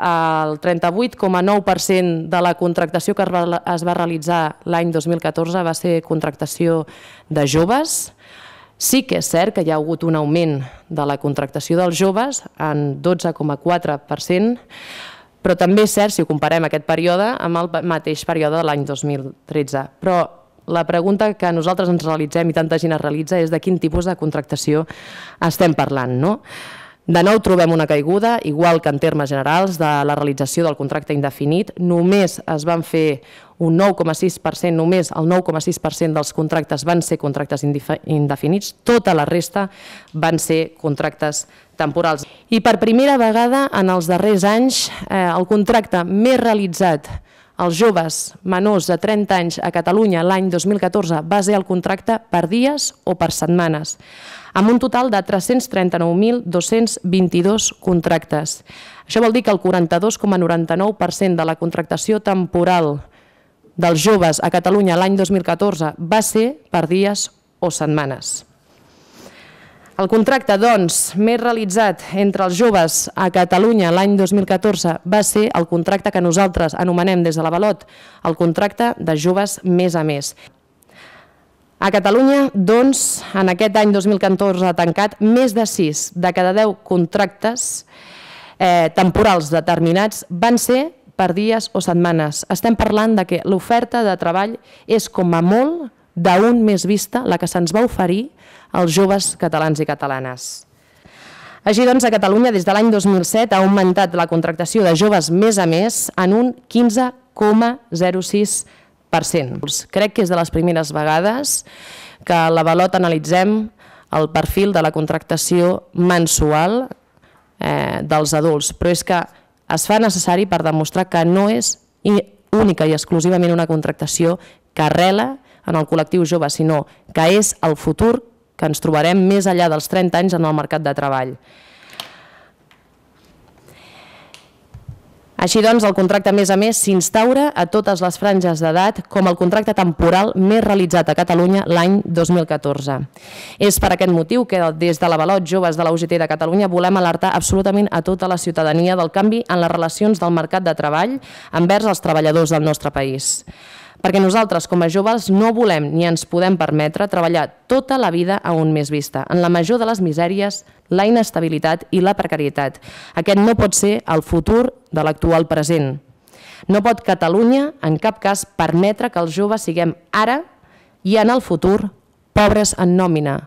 el 38,9% de la contractació que es va realitzar l'any 2014 va ser contractació de joves. Sí que és cert que hi ha hagut un augment de la contractació dels joves en 12,4%, però també és cert si ho comparem aquest període amb el mateix període de l'any 2013. Però la pregunta que nosaltres ens realitzem i tanta gent es realitza és de quin tipus de contractació estem parlant. No? De nou trobem una caiguda, igual que en termes generals, de la realització del contracte indefinit. Només es van fer un 9,6%, només el 9,6% dels contractes van ser contractes indefinits, tota la resta van ser contractes temporals. I per primera vegada en els darrers anys eh, el contracte més realitzat als joves menors de 30 anys a Catalunya l'any 2014 va ser el contracte per dies o per setmanes, amb un total de 339.222 contractes. Això vol dir que el 42,99% de la contractació temporal dels joves a Catalunya l'any 2014 va ser per dies o setmanes. El contracte, doncs, més realitzat entre els joves a Catalunya l'any 2014 va ser el contracte que nosaltres anomenem des de la Balot, el contracte de joves més a més. A Catalunya, doncs, en aquest any 2014 ha tancat més de 6 de cada 10 contractes eh, temporals determinats van ser per dies o setmanes. Estem parlant de que l'oferta de treball és com a molt d'un més vista la que se'ns va oferir als joves catalans i catalanes. Així doncs, a Catalunya, des de l'any 2007, ha augmentat la contractació de joves més a més en un 15,06%. Crec que és de les primeres vegades que a la Balot analitzem el perfil de la contractació mensual eh, dels adults, però és que es fa necessari per demostrar que no és única i exclusivament una contractació que arrela en el col·lectiu jove, sinó que és el futur que ens trobarem més enllà dels 30 anys en el mercat de treball. Així doncs, el contracte, a més a més, s'instaura a totes les franges d'edat com el contracte temporal més realitzat a Catalunya l'any 2014. És per aquest motiu que des de la l'Avalot Joves de la UGT de Catalunya volem alertar absolutament a tota la ciutadania del canvi en les relacions del mercat de treball envers els treballadors del nostre país perquè nosaltres, com a joves, no volem ni ens podem permetre treballar tota la vida a un més vista, en la major de les misèries, la inestabilitat i la precarietat. Aquest no pot ser el futur de l'actual present. No pot Catalunya, en cap cas, permetre que els joves siguem ara i en el futur pobres en nòmina,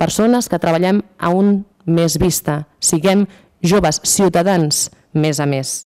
persones que treballem a un més vista, siguem joves ciutadans més a més.